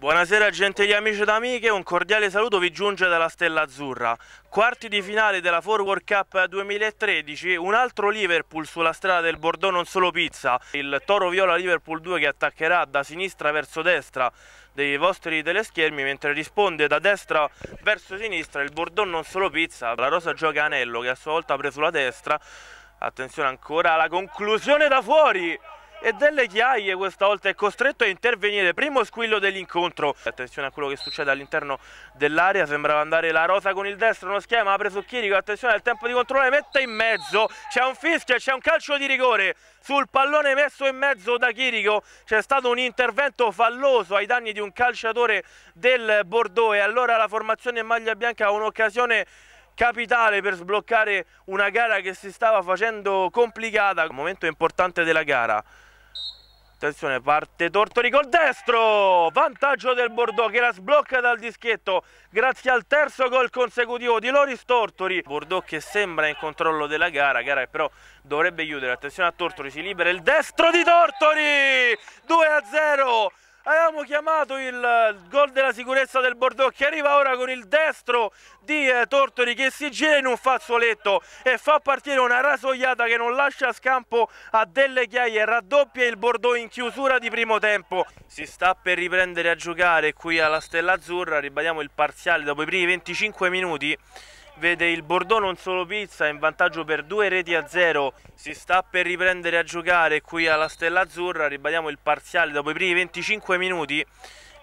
Buonasera gentili amici ed amiche, un cordiale saluto vi giunge dalla Stella Azzurra. Quarti di finale della Forward Cup 2013, un altro Liverpool sulla strada del Bordeaux non solo pizza, il Toro Viola Liverpool 2 che attaccherà da sinistra verso destra dei vostri teleschermi mentre risponde da destra verso sinistra il Bordeaux non solo pizza, la rosa gioca Anello che a sua volta ha preso la destra, attenzione ancora alla conclusione da fuori! e delle chiaie questa volta è costretto a intervenire. Primo squillo dell'incontro. Attenzione a quello che succede all'interno dell'area, sembrava andare la rosa con il destro, uno schema, ha preso Chirico, attenzione al tempo di controllare, mette in mezzo, c'è un fischio e c'è un calcio di rigore sul pallone messo in mezzo da Chirico. C'è stato un intervento falloso ai danni di un calciatore del Bordeaux e allora la formazione in maglia bianca ha un'occasione capitale per sbloccare una gara che si stava facendo complicata, un momento importante della gara. Attenzione, parte Tortori col destro! Vantaggio del Bordeaux che la sblocca dal dischetto grazie al terzo gol consecutivo di Loris Tortori. Bordeaux che sembra in controllo della gara, gara che però dovrebbe chiudere. Attenzione a Tortori, si libera il destro di Tortori! 2-0! avevamo chiamato eh, il gol della sicurezza del Bordeaux che arriva ora con il destro di eh, Tortori che si gira in un fazzoletto e fa partire una rasoiata che non lascia scampo a delle chiaie, raddoppia il Bordeaux in chiusura di primo tempo. Si sta per riprendere a giocare qui alla Stella Azzurra, ribadiamo il parziale dopo i primi 25 minuti vede il Bordeaux non solo pizza in vantaggio per due reti a zero si sta per riprendere a giocare qui alla Stella Azzurra ribadiamo il parziale dopo i primi 25 minuti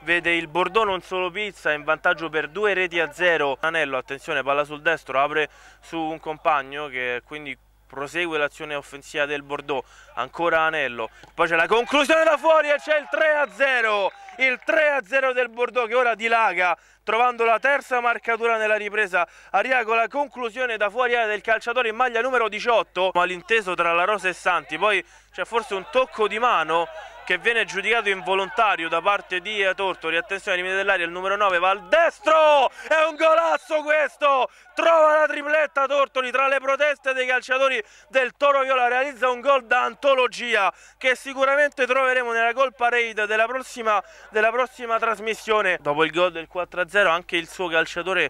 vede il Bordeaux non solo pizza in vantaggio per due reti a zero Anello attenzione palla sul destro apre su un compagno che quindi prosegue l'azione offensiva del Bordeaux ancora Anello poi c'è la conclusione da fuori e c'è il 3 a 0 il 3-0 del Bordeaux che ora dilaga trovando la terza marcatura nella ripresa Aria con la conclusione da fuori area del calciatore in maglia numero 18 ma l'inteso tra la Rosa e Santi poi c'è forse un tocco di mano che viene giudicato involontario da parte di Tortori. Attenzione, limite dell'aria, il numero 9 va al destro! È un golasso questo! Trova la tripletta Tortori tra le proteste dei calciatori del Toro Viola. Realizza un gol da antologia che sicuramente troveremo nella gol parade della prossima, della prossima trasmissione. Dopo il gol del 4-0 anche il suo calciatore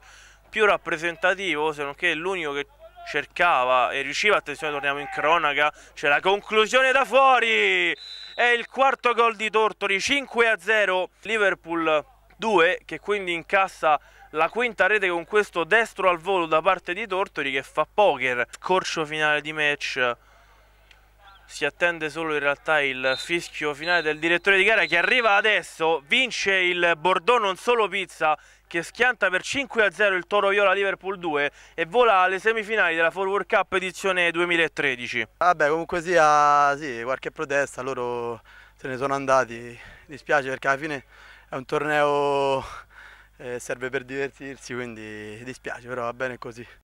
più rappresentativo, se non che l'unico che cercava e riusciva, attenzione torniamo in cronaca, c'è la conclusione da fuori! È il quarto gol di Tortori, 5 a 0 Liverpool 2 che quindi incassa la quinta rete con questo destro al volo da parte di Tortori che fa poker. Scorcio finale di match si attende solo in realtà il fischio finale del direttore di gara che arriva adesso, vince il Bordeaux non solo pizza che schianta per 5-0 il Toro Viola Liverpool 2 e vola alle semifinali della Forward Cup edizione 2013. Vabbè comunque sia sì, qualche protesta, loro se ne sono andati, dispiace perché alla fine è un torneo eh, serve per divertirsi quindi dispiace però va bene così.